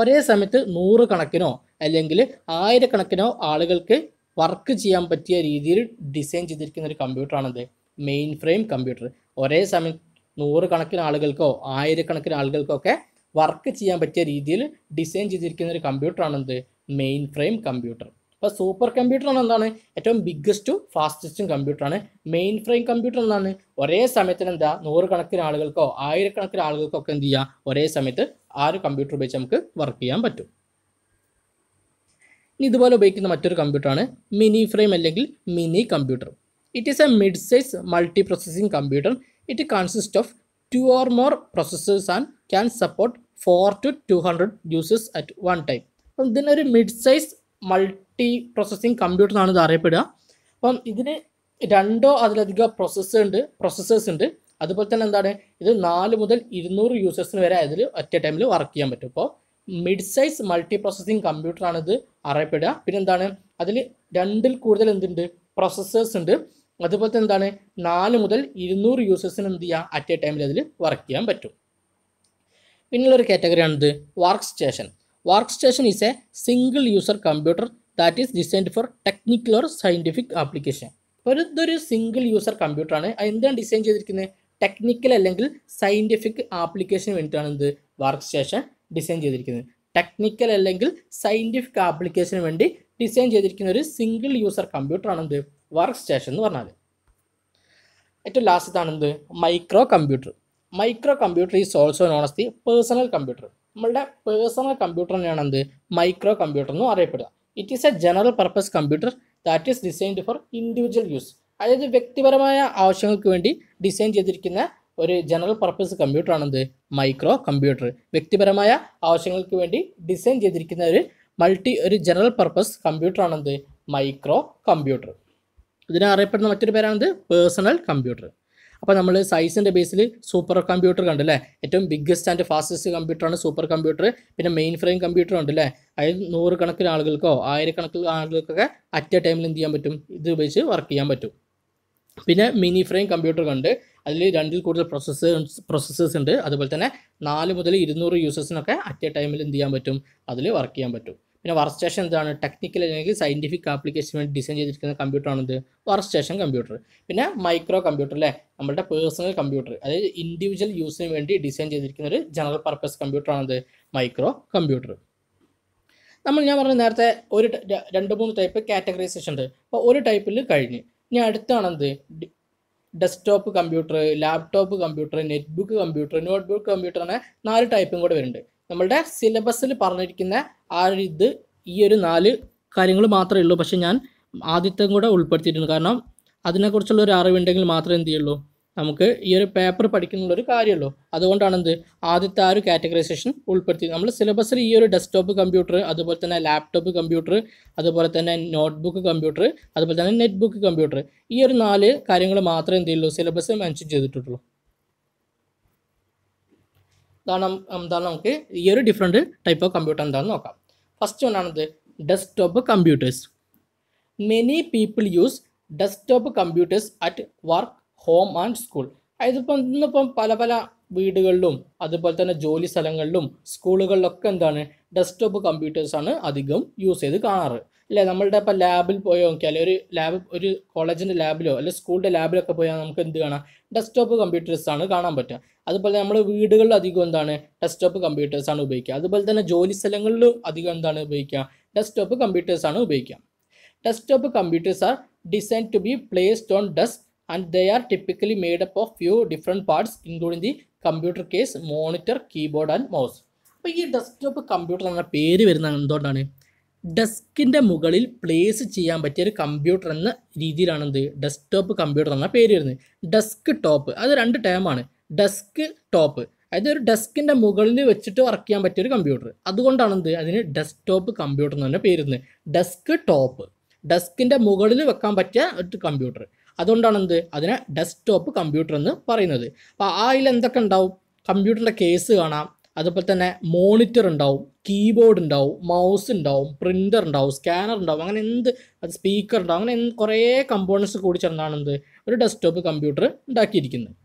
ഒരേ സമയത്ത് നൂറ് കണക്കിനോ അല്ലെങ്കിൽ ആയിരക്കണക്കിനോ ആളുകൾക്ക് വർക്ക് ചെയ്യാൻ പറ്റിയ രീതിയിൽ ഡിസൈൻ ചെയ്തിരിക്കുന്ന ഒരു കമ്പ്യൂട്ടറാണത് മെയിൻ ഫ്രെയിം കമ്പ്യൂട്ടർ ഒരേ സമയം നൂറ് കണക്കിന് ആളുകൾക്കോ ആയിരക്കണക്കിന് ആളുകൾക്കോ ഒക്കെ വർക്ക് ചെയ്യാൻ പറ്റിയ രീതിയിൽ ഡിസൈൻ ചെയ്തിരിക്കുന്ന ഒരു കമ്പ്യൂട്ടറാണെന്ത് മെയിൻ ഫ്രെയിം കമ്പ്യൂട്ടർ അപ്പോൾ സൂപ്പർ കമ്പ്യൂട്ടർ എന്താണ് ഏറ്റവും ബിഗ്ഗസ്റ്റും ഫാസ്റ്റസ്റ്റും കമ്പ്യൂട്ടറാണ് മെയിൻ ഫ്രെയിം കമ്പ്യൂട്ടർ എന്നാണ് ഒരേ സമയത്തിന് എന്താ നൂറുകണക്കിന് ആളുകൾക്കോ ആയിരക്കണക്കിന് ആളുകൾക്കോ ഒക്കെ എന്ത് ചെയ്യുക ഒരേ സമയത്ത് ആ ഒരു കമ്പ്യൂട്ടർ ഉപയോഗിച്ച് നമുക്ക് വർക്ക് ചെയ്യാൻ പറ്റും ഇനി ഇതുപോലെ ഉപയോഗിക്കുന്ന മറ്റൊരു കമ്പ്യൂട്ടറാണ് മിനി ഫ്രെയിം അല്ലെങ്കിൽ mini computer it is a mid size multi processing computer it consist of two or more processors and can support four to two hundred users at one time അപ്പം ഇതിനൊരു mid size multi processing computer എന്നാണ് ഇത് അറിയപ്പെടുക അപ്പം ഇതിന് രണ്ടോ അതിലധികം process ഉണ്ട് ഉണ്ട് അതുപോലെ തന്നെ എന്താണ് ഇത് നാല് മുതൽ ഇരുന്നൂറ് യൂസേഴ്സിന് വരെ അതിൽ ഒറ്റ ടൈമിൽ വർക്ക് ചെയ്യാൻ പറ്റും ഇപ്പോൾ മിഡ് സൈസ് മൾട്ടി പ്രോസസ്സിംഗ് കമ്പ്യൂട്ടറാണ് ഇത് അറിയപ്പെടുക പിന്നെ എന്താണ് അതിൽ രണ്ടിൽ കൂടുതൽ എന്തുണ്ട് പ്രോസസ്സേഴ്സ് ഉണ്ട് അതുപോലെ തന്നെ എന്താണ് നാല് മുതൽ ഇരുന്നൂറ് യൂസേഴ്സിന് എന്ത് ചെയ്യുക അറ്റ് എ ടൈമിൽ അതിൽ വർക്ക് ചെയ്യാൻ പറ്റും പിന്നുള്ളൊരു കാറ്റഗറിയാണിത് work station work station is a single user computer that is designed for technical or scientific application ഒരു ഇതൊരു സിംഗിൾ യൂസർ കമ്പ്യൂട്ടറാണ് എന്താണ് ഡിസൈൻ ചെയ്തിരിക്കുന്നത് ടെക്നിക്കൽ അല്ലെങ്കിൽ സയൻറ്റിഫിക് ആപ്ലിക്കേഷന് വേണ്ടിയിട്ടാണ് എന്ത് വർക്ക് സ്റ്റേഷൻ ഡിസൈൻ ചെയ്തിരിക്കുന്നത് ടെക്നിക്കൽ അല്ലെങ്കിൽ സയൻറ്റിഫിക് ആപ്ലിക്കേഷന് വേണ്ടി ഡിസൈൻ ചെയ്തിരിക്കുന്ന ഒരു സിംഗിൾ യൂസർ കമ്പ്യൂട്ടറാണ് എന്ത് വർക്ക് സ്റ്റേഷൻ എന്ന് പറഞ്ഞാൽ ഏറ്റവും ലാസ്റ്റ് ഇതാണ് എന്ത് micro computer micro computer is also known as the personal computer നമ്മളുടെ പേഴ്സണൽ കമ്പ്യൂട്ടർ തന്നെയാണ് എന്ത് മൈക്രോ കമ്പ്യൂട്ടർ എന്നും അറിയപ്പെടുക it is a general purpose computer that is designed for individual use അതായത് വ്യക്തിപരമായ ആവശ്യങ്ങൾക്ക് വേണ്ടി ഡിസൈൻ ചെയ്തിരിക്കുന്ന ഒരു ജനറൽ പർപ്പസ് കമ്പ്യൂട്ടർ ആണെന്ത് മൈക്രോ കമ്പ്യൂട്ടർ വ്യക്തിപരമായ ആവശ്യങ്ങൾക്ക് വേണ്ടി ഡിസൈൻ ചെയ്തിരിക്കുന്ന ഒരു മൾട്ടി ഒരു ജനറൽ പർപ്പസ് കമ്പ്യൂട്ടർ ആണെന്ത് മൈക്രോ കമ്പ്യൂട്ടർ ഇതിനെ അറിയപ്പെടുന്ന മറ്റൊരു പേരാണെന്ത് പേഴ്സണൽ കമ്പ്യൂട്ടർ അപ്പോൾ നമ്മൾ സൈസിൻ്റെ ബേസിൽ സൂപ്പർ കമ്പ്യൂട്ടർ കണ്ടല്ലേ ഏറ്റവും ബിഗ്ഗസ്റ്റ് ആൻഡ് ഫാസ്റ്റസ്റ്റ് കമ്പ്യൂട്ടറാണ് സൂപ്പർ കമ്പ്യൂട്ടർ പിന്നെ മെയിൻ ഫ്രെയിം കമ്പ്യൂട്ടർ ഉണ്ട് അല്ലേ അതായത് നൂറുകണക്കിന് ആളുകൾക്കോ ആയിരക്കണക്കിന് ആളുകൾക്കൊക്കെ അറ്റ് എ ടൈമിൽ എന്ത് ചെയ്യാൻ പറ്റും ഇത് ഉപയോഗിച്ച് വർക്ക് ചെയ്യാൻ പറ്റും പിന്നെ മിനി ഫ്രെയിം കമ്പ്യൂട്ടർ കണ്ട് അതിൽ രണ്ടിൽ കൂടുതൽ പ്രൊസസ്സേഴ്സ് പ്രൊസസ്സേഴ്സ് ഉണ്ട് അതുപോലെ തന്നെ നാല് മുതൽ ഇരുന്നൂറ് യൂസേഴ്സിനൊക്കെ അറ്റ് എ ടൈമിൽ എന്ത് ചെയ്യാൻ പറ്റും അതിൽ വർക്ക് ചെയ്യാൻ പറ്റും പിന്നെ വർക്ക് സ്റ്റേഷൻ എന്താണ് ടെക്നിക്കൽ അല്ലെങ്കിൽ സയൻറ്റിഫിക് ആപ്ലിക്കേഷൻ വേണ്ടി ഡിസൈൻ ചെയ്തിരിക്കുന്ന കമ്പ്യൂട്ടറാണ് വർക്ക് സ്റ്റേഷൻ കമ്പ്യൂട്ടർ പിന്നെ മൈക്രോ കമ്പ്യൂട്ടർ അല്ലേ നമ്മുടെ പേഴ്സണൽ കമ്പ്യൂട്ടർ അതായത് ഇൻഡിവിജ്വൽ യൂസിന് വേണ്ടി ഡിസൈൻ ചെയ്തിരിക്കുന്ന ഒരു ജനറൽ പർപ്പസ് കമ്പ്യൂട്ടറാണിത് മൈക്രോ കമ്പ്യൂട്ടർ നമ്മൾ ഞാൻ പറഞ്ഞ നേരത്തെ ഒരു രണ്ട് മൂന്ന് ടൈപ്പ് കാറ്റഗറൈസേഷൻ ഉണ്ട് അപ്പോൾ ഒരു ടൈപ്പിൽ കഴിഞ്ഞ് ഇനി അടുത്താണെന്ത് desktop computer laptop computer net book computer note book computer അങ്ങനെ നാല് ടൈപ്പും കൂടെ വരുന്നുണ്ട് നമ്മളുടെ സിലബസിൽ പറഞ്ഞിരിക്കുന്ന ആ ഇത് ഈ ഒരു നാല് കാര്യങ്ങൾ മാത്രമേ ഉള്ളൂ പക്ഷേ ഞാൻ ആദ്യത്തെ കൂടെ ഉൾപ്പെടുത്തിയിട്ടുണ്ട് കാരണം അതിനെക്കുറിച്ചുള്ള ഒരു അറിവുണ്ടെങ്കിൽ മാത്രമേ എന്ത് ചെയ്യുള്ളൂ നമുക്ക് ഈ ഒരു പേപ്പർ പഠിക്കുന്നുള്ള ഒരു കാര്യമല്ലോ അതുകൊണ്ടാണ് എന്ത് ആദ്യത്തെ ആ ഒരു കാറ്റഗറൈസേഷൻ ഉൾപ്പെടുത്തി നമ്മൾ സിലബസിൽ ഈ ഒരു ഡെസ്ക്ടോപ്പ് കമ്പ്യൂട്ടർ അതുപോലെ തന്നെ ലാപ്ടോപ്പ് കമ്പ്യൂട്ടർ അതുപോലെ തന്നെ നോട്ട്ബുക്ക് കമ്പ്യൂട്ടർ അതുപോലെ തന്നെ നെറ്റ് ബുക്ക് കമ്പ്യൂട്ടർ ഈ ഒരു നാല് കാര്യങ്ങൾ മാത്രമേ എന്ത് ചെയ്യുള്ളൂ സിലബസ് മെൻഷൻ ചെയ്തിട്ടുള്ളൂ അതാണ് എന്താണ് നമുക്ക് ഈ ഒരു ഡിഫറെൻറ്റ് ടൈപ്പ് ഓഫ് കമ്പ്യൂട്ടർ എന്താണെന്ന് നോക്കാം ഫസ്റ്റ് ഒന്നാണത് desktop computers many people use desktop computers at work home and school ഇതിപ്പം ഇന്നിപ്പം പല പല വീടുകളിലും അതുപോലെ തന്നെ ജോലി സ്ഥലങ്ങളിലും സ്കൂളുകളിലൊക്കെ എന്താണ് ഡെസ്ക്ടോപ്പ് കമ്പ്യൂട്ടേഴ്സാണ് അധികം യൂസ് ചെയ്ത് കാണാറ് അല്ലേ നമ്മളുടെ ഇപ്പം ലാബിൽ പോയി നോക്കിയാൽ ഒരു ലാബ് ഒരു കോളേജിൻ്റെ ലാബിലോ അല്ലെങ്കിൽ സ്കൂളിൻ്റെ ലാബിലൊക്കെ പോയാൽ നമുക്ക് എന്ത് കാണാം ഡെസ്ക്ടോപ്പ് കമ്പ്യൂട്ടേഴ്സാണ് കാണാൻ പറ്റുക അതുപോലെ നമ്മൾ വീടുകളിൽ അധികം എന്താണ് ഡെസ്ക്ടോപ്പ് കമ്പ്യൂട്ടേഴ്സാണ് ഉപയോഗിക്കുക അതുപോലെ തന്നെ ജോലി സ്ഥലങ്ങളിലും അധികം എന്താണ് ഉപയോഗിക്കുക ഡെസ്ക്ടോപ്പ് കമ്പ്യൂട്ടേഴ്സാണ് ഉപയോഗിക്കുക desktop computers are design to be placed on desk and they are typically made up of few different parts including the computer case, monitor, keyboard and mouse. അപ്പോൾ ഈ ഡെസ്ക്ടോപ്പ് കമ്പ്യൂട്ടർ എന്ന പേര് വരുന്നത് എന്തുകൊണ്ടാണ് ഡെസ്കിൻ്റെ മുകളിൽ പ്ലേസ് ചെയ്യാൻ പറ്റിയ ഒരു കമ്പ്യൂട്ടർ എന്ന രീതിയിലാണ് എന്ത് ഡെസ്ക്ടോപ്പ് കമ്പ്യൂട്ടർ എന്ന പേര് വരുന്നത് ഡെസ്ക് ടോപ്പ് അത് രണ്ട് ടേമാണ് ഡെസ്ക് ടോപ്പ് അതായത് ഒരു ഡെസ്കിൻ്റെ മുകളിൽ വെച്ചിട്ട് വർക്ക് ചെയ്യാൻ പറ്റിയ ഒരു കമ്പ്യൂട്ടർ അതുകൊണ്ടാണ് എന്ത് അതിന് ഡെസ്ക്ടോപ്പ് കമ്പ്യൂട്ടർ എന്ന് തന്നെ പേരുന്നത് ഡെസ്ക് ടോപ്പ് ഡെസ്കിൻ്റെ മുകളിൽ വെക്കാൻ പറ്റിയ ഒരു കമ്പ്യൂട്ടർ അതുകൊണ്ടാണ് എന്ത് അതിനെ ഡെസ്ക്ടോപ്പ് കമ്പ്യൂട്ടർ എന്ന് പറയുന്നത് അപ്പോൾ അതിൽ എന്തൊക്കെ ഉണ്ടാവും കമ്പ്യൂട്ടറിൻ്റെ കേസ് കാണാം അതുപോലെ തന്നെ മോണിറ്റർ ഉണ്ടാവും കീബോർഡ് ഉണ്ടാവും മൗസ് ഉണ്ടാവും പ്രിൻ്റർ ഉണ്ടാവും സ്കാനർ ഉണ്ടാവും അങ്ങനെ എന്ത് അത് സ്പീക്കർ ഉണ്ടാവും അങ്ങനെ കുറേ കമ്പോണൻസ് കൂടി ചേർന്നാണ് എന്ത് ഒരു ഡെസ്ക്ടോപ്പ് കമ്പ്യൂട്ടർ ഉണ്ടാക്കിയിരിക്കുന്നത്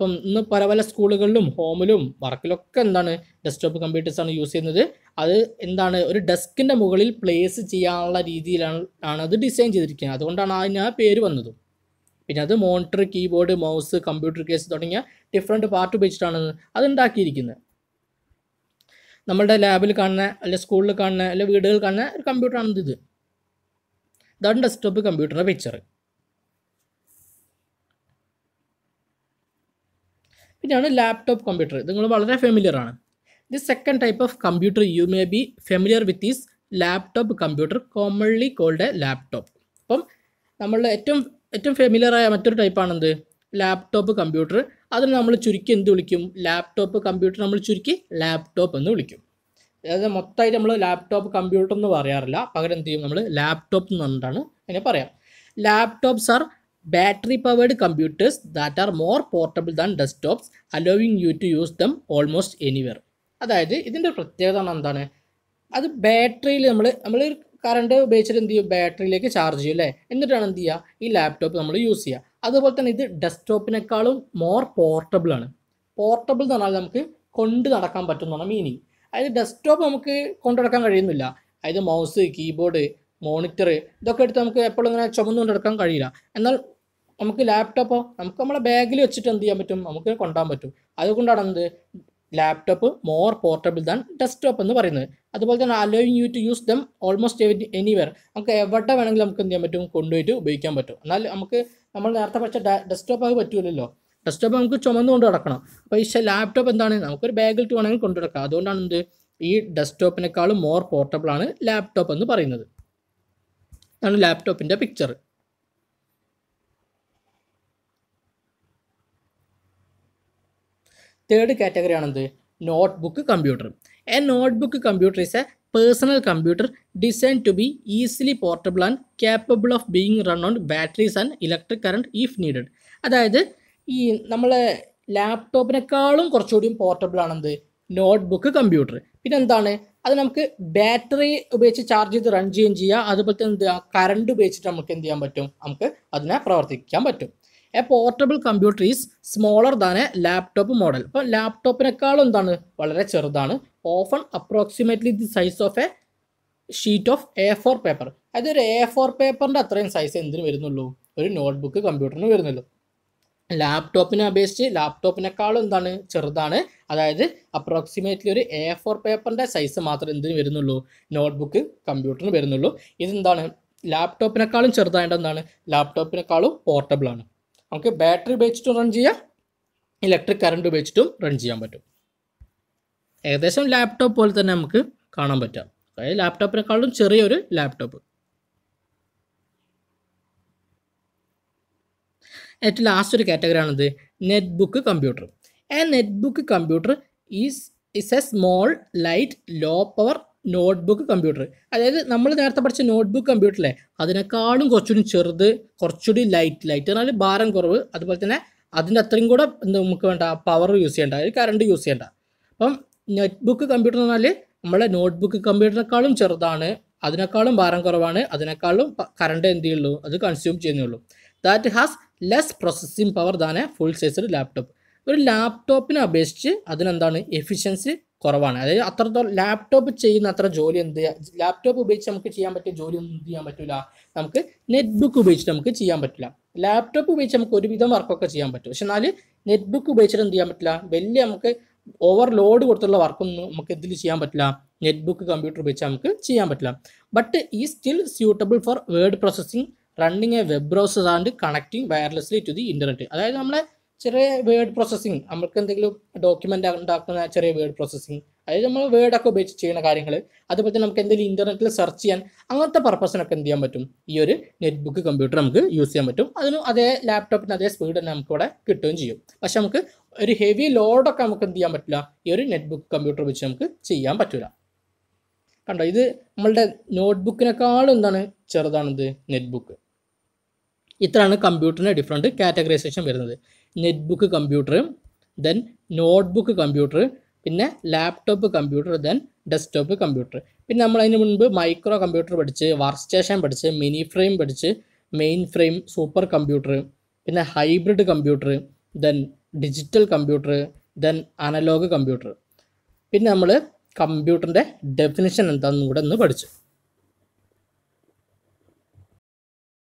ഇപ്പം ഇന്ന് പല പല സ്കൂളുകളിലും ഹോമിലും വർക്കിലൊക്കെ എന്താണ് ഡെസ്ക്ടോപ്പ് കമ്പ്യൂട്ടേഴ്സാണ് യൂസ് ചെയ്യുന്നത് അത് എന്താണ് ഒരു ഡെസ്കിൻ്റെ മുകളിൽ പ്ലേസ് ചെയ്യാനുള്ള രീതിയിലാണ് ആണ് അത് ഡിസൈൻ ചെയ്തിരിക്കുന്നത് അതുകൊണ്ടാണ് അതിന് ആ പേര് വന്നത് പിന്നെ അത് monitor keyboard mouse computer case തുടങ്ങിയ ഡിഫറെൻറ്റ് പാർട്ട് ഉപയോഗിച്ചിട്ടാണ് അത് ഉണ്ടാക്കിയിരിക്കുന്നത് നമ്മളുടെ ലാബിൽ കാണുന്ന അല്ലെ സ്കൂളിൽ കാണുന്ന അല്ലെ വീടുകളിൽ കാണുന്ന ഒരു കമ്പ്യൂട്ടറാണ് ഇത് ഇതാണ് ഡെസ്ക്ടോപ്പ് കമ്പ്യൂട്ടറിൻ്റെ പിക്ചർ പിന്നെയാണ് ലാപ്ടോപ്പ് കമ്പ്യൂട്ടർ നിങ്ങൾ വളരെ ഫെമിലിയർ ആണ് the second type of computer you may be familiar with is laptop computer commonly called a laptop അപ്പം നമ്മളുടെ ഏറ്റവും ഏറ്റവും ഫെമിലിയർ ആയ മറ്റൊരു ടൈപ്പാണ് എന്ത് ലാപ്ടോപ്പ് കമ്പ്യൂട്ടർ അതിന് നമ്മൾ ചുരുക്കി എന്ത് വിളിക്കും ലാപ്ടോപ്പ് കമ്പ്യൂട്ടർ നമ്മൾ ചുരുക്കി ലാപ്ടോപ്പ് എന്ന് വിളിക്കും അതായത് മൊത്തമായിട്ട് നമ്മൾ ലാപ്ടോപ്പ് കമ്പ്യൂട്ടർ എന്ന് പറയാറില്ല പകരം എന്ത് ചെയ്യും നമ്മൾ ലാപ്ടോപ്പ് എന്ന് പറഞ്ഞിട്ടാണ് അതിനെ പറയാം laptops are battery powered computers that are more portable than desktops allowing you to use them almost anywhere അതായത് ഇതിൻ്റെ പ്രത്യേകത എന്താണ് അത് ബാറ്ററിയിൽ നമ്മൾ നമ്മൾ കറണ്ട് ഉപയോഗിച്ചിട്ട് എന്ത് ചെയ്യും ബാറ്ററിയിലേക്ക് ചാർജ് ചെയ്യും അല്ലേ എന്നിട്ടാണ് എന്ത് ചെയ്യുക ഈ ലാപ്ടോപ്പ് നമ്മൾ യൂസ് ചെയ്യുക അതുപോലെ തന്നെ ഇത് ഡെസ്ക്ടോപ്പിനേക്കാളും മോർ പോർട്ടബിൾ ആണ് പോർട്ടബിൾ എന്ന് പറഞ്ഞാൽ നമുക്ക് കൊണ്ട് നടക്കാൻ പറ്റുന്നതാണ് മീനിങ് അതായത് ഡെസ്ക്ടോപ്പ് നമുക്ക് കൊണ്ടു നടക്കാൻ കഴിയുന്നില്ല അതായത് മൗസ് കീബോർഡ് മോണിറ്റർ ഇതൊക്കെ എടുത്ത് നമുക്ക് എപ്പോഴും ഇങ്ങനെ ചുമന്നുകൊണ്ട് എടുക്കാൻ കഴിയില്ല എന്നാൽ നമുക്ക് ലാപ്ടോപ്പോ നമുക്ക് നമ്മളെ ബാഗിൽ വെച്ചിട്ട് എന്ത് ചെയ്യാൻ പറ്റും നമുക്ക് കൊണ്ടുപോകാൻ പറ്റും അതുകൊണ്ടാണ് എന്ത് laptop more portable than desktop എന്ന് പറയുന്നത് അതുപോലെ തന്നെ allowing you to use them almost anywhere നമുക്ക് എവിടെ വേണമെങ്കിലും നമുക്ക് എന്ത് ചെയ്യാൻ പറ്റും കൊണ്ടുപോയിട്ട് ഉപയോഗിക്കാൻ പറ്റും എന്നാൽ നമുക്ക് നമ്മൾ നേരത്തെ പക്ഷേ ഡെസ്ക്ടോപ്പ് ആകെ പറ്റൂലല്ലോ ഡെസ്ക്ടോപ്പ് നമുക്ക് ചുമന്നുകൊണ്ട് നടക്കണം അപ്പോൾ ഈ ലാപ്ടോപ്പ് എന്താണ് നമുക്കൊരു ബാഗിൽ വേണമെങ്കിൽ കൊണ്ടുനടക്കാം അതുകൊണ്ടാണ് എന്ത് ഈ ഡെസ്ക്ടോപ്പിനേക്കാളും മോർ പോർട്ടബിൾ ആണ് ലാപ്ടോപ്പ് എന്ന് പറയുന്നത് ഇതാണ് ലാപ്ടോപ്പിൻ്റെ പിക്ചർ തേർഡ് കാറ്റഗറി ആണെന്ത് notebook computer a notebook computer is a personal computer design to be easily portable and capable of being run on batteries and electric current if needed അതായത് ഈ നമ്മൾ ലാപ്ടോപ്പിനേക്കാളും കുറച്ചുകൂടിയും പോർട്ടബിൾ ആണെന്ത് നോട്ട്ബുക്ക് കമ്പ്യൂട്ടർ പിന്നെ എന്താണ് അത് നമുക്ക് ബാറ്ററി ഉപയോഗിച്ച് ചാർജ് ചെയ്ത് റൺ ചെയ്യുകയും ചെയ്യാം അതുപോലെ തന്നെ എന്ത് കറണ്ട് ഉപയോഗിച്ചിട്ട് നമുക്ക് എന്ത് ചെയ്യാൻ പറ്റും നമുക്ക് അതിനെ പ്രവർത്തിക്കാൻ പറ്റും a portable computer is smaller than a laptop model അപ്പോൾ ലാപ്ടോപ്പിനേക്കാളും എന്താണ് വളരെ ചെറുതാണ് often approximately the size of a sheet of A four paper അതായത് ഒരു എ ഫോർ പേപ്പറിൻ്റെ അത്രയും സൈസ് എന്തിനു വരുന്നുള്ളൂ ഒരു നോട്ട്ബുക്ക് കമ്പ്യൂട്ടറിന് വരുന്നുള്ളൂ ലാപ്ടോപ്പിനെ അപേക്ഷിച്ച് ലാപ്ടോപ്പിനേക്കാളും എന്താണ് ചെറുതാണ് അതായത് അപ്രോക്സിമേറ്റ്ലി ഒരു എ ഫോർ പേപ്പറിൻ്റെ സൈസ് മാത്രമേ എന്തിനു വരുന്നുള്ളൂ നോട്ട്ബുക്ക് കമ്പ്യൂട്ടറിന് വരുന്നുള്ളൂ ഇതെന്താണ് ലാപ്ടോപ്പിനേക്കാളും ചെറുതായത് എന്താണ് ലാപ്ടോപ്പിനേക്കാളും പോർട്ടബിളാണ് നമുക്ക് ബാറ്ററി ഉപയോഗിച്ചിട്ടും റൺ ചെയ്യാം ഇലക്ട്രിക് കറണ്ട് ഉപയോഗിച്ചിട്ടും റൺ ചെയ്യാൻ പറ്റും ഏകദേശം ലാപ്ടോപ്പ് പോലെ തന്നെ നമുക്ക് കാണാൻ പറ്റാം അതായത് ലാപ്ടോപ്പിനേക്കാളും ചെറിയൊരു ലാപ്ടോപ്പ് ഏറ്റവും ലാസ്റ്റ് ഒരു കാറ്റഗറിയാണെന്ത് net book computer a net book computer is is a small light low power notebook computer അതായത് നമ്മൾ നേരത്തെ പഠിച്ച നോട്ട്ബുക്ക് കമ്പ്യൂട്ടറിലെ അതിനേക്കാളും കുറച്ചുകൂടി ചെറുത് കുറച്ചുകൂടി ലൈറ്റ് ലൈറ്റ് എന്നാൽ ഭാരം കുറവ് അതുപോലെ തന്നെ അതിൻ്റെ അത്രയും കൂടെ നമുക്ക് വേണ്ട പവർ യൂസ് ചെയ്യേണ്ട അതായത് കറണ്ട് യൂസ് ചെയ്യേണ്ട അപ്പം നെറ്റ് ബുക്ക് കമ്പ്യൂട്ടർ എന്ന് പറഞ്ഞാൽ നമ്മളെ നോട്ട്ബുക്ക് കമ്പ്യൂട്ടറിനേക്കാളും ചെറുതാണ് അതിനേക്കാളും ഭാരം കുറവാണ് അതിനേക്കാളും കറണ്ട് എന്തേ ഉള്ളൂ അത് കൺസ്യൂം ചെയ്യുന്നുള്ളൂ that has less processing power than a full size laptop ഒരു ലാപ്ടോപ്പിനെ അപേക്ഷിച്ച് അതിനെന്താണ് എഫിഷ്യൻസി കുറവാണ് അതായത് അത്രത്തോളം ലാപ്ടോപ്പ് ചെയ്യുന്ന അത്ര ജോലി എന്ത് ലാപ്ടോപ്പ് ഉപയോഗിച്ച് നമുക്ക് ചെയ്യാൻ പറ്റിയ ജോലി ഒന്നും ചെയ്യാൻ പറ്റില്ല നമുക്ക് നെറ്റ് ബുക്ക് ഉപയോഗിച്ചിട്ട് നമുക്ക് ചെയ്യാൻ പറ്റില്ല ലാപ്ടോപ്പ് ഉപയോഗിച്ച് നമുക്ക് ഒരുവിധം വർക്കൊക്കെ ചെയ്യാൻ പറ്റും പക്ഷെ എന്നാൽ നെറ്റ് ബുക്ക് ഉപയോഗിച്ചിട്ട് എന്ത് ചെയ്യാൻ പറ്റില്ല വലിയ നമുക്ക് ഓവർലോഡ് കൊടുത്തുള്ള വർക്കൊന്നും നമുക്ക് ഇതിൽ ചെയ്യാൻ പറ്റില്ല നെറ്റ് ബുക്ക് കമ്പ്യൂട്ടർ ഉപയോഗിച്ച് നമുക്ക് ചെയ്യാൻ പറ്റില്ല ബട്ട് ഈ still suitable for word processing running a web browser and connecting wirelessly to the internet അതായത് നമ്മളെ ചെറിയ വേർഡ് പ്രോസസ്സിങ് നമുക്ക് എന്തെങ്കിലും ഡോക്യുമെൻ്റ് ഉണ്ടാക്കുന്ന ചെറിയ വേർഡ് പ്രോസസ്സിങ് അതായത് നമ്മൾ വേർഡൊക്കെ ഉപയോഗിച്ച് ചെയ്യുന്ന കാര്യങ്ങൾ അതുപോലെ തന്നെ നമുക്ക് എന്തെങ്കിലും ഇൻ്റർനെറ്റിൽ സെർച്ച് ചെയ്യാൻ അങ്ങനത്തെ പർപ്പസിനൊക്കെ എന്ത് ചെയ്യാൻ പറ്റും ഈ ഒരു നെറ്റ് ബുക്ക് കമ്പ്യൂട്ടർ നമുക്ക് യൂസ് ചെയ്യാൻ പറ്റും അതിനും അതേ ലാപ്ടോപ്പിന് അതേ സ്പീഡ് തന്നെ നമുക്ക് ഇവിടെ കിട്ടുകയും ചെയ്യും പക്ഷെ നമുക്ക് ഒരു ഹെവി ലോഡൊക്കെ നമുക്ക് എന്ത് ചെയ്യാൻ പറ്റില്ല ഈ ഒരു നെറ്റ് ബുക്ക് കമ്പ്യൂട്ടർ വെച്ച് നമുക്ക് ചെയ്യാൻ പറ്റില്ല കണ്ടോ ഇത് നമ്മളുടെ നോട്ട് ബുക്കിനേക്കാളും എന്താണ് ചെറുതാണിത് നെറ്റ് ബുക്ക് ഇത്രയാണ് കമ്പ്യൂട്ടറിന് ഡിഫറെൻറ്റ് കാറ്റഗറൈസേഷൻ വരുന്നത് net book computer then notebook computer പിന്നെ laptop computer then desktop computer പിന്നെ നമ്മൾ അതിന് മുൻപ് മൈക്രോ കമ്പ്യൂട്ടർ പഠിച്ച് വർക്ക് സ്റ്റേഷൻ പഠിച്ച് മിനി ഫ്രെയിം പഠിച്ച് മെയിൻ ഫ്രെയിം സൂപ്പർ കമ്പ്യൂട്ടർ പിന്നെ hybrid computer then digital computer then analogue computer പിന്നെ നമ്മൾ കമ്പ്യൂട്ടറിൻ്റെ ഡെഫിനിഷൻ എന്താണെന്നും കൂടെ ഒന്ന് പഠിച്ചു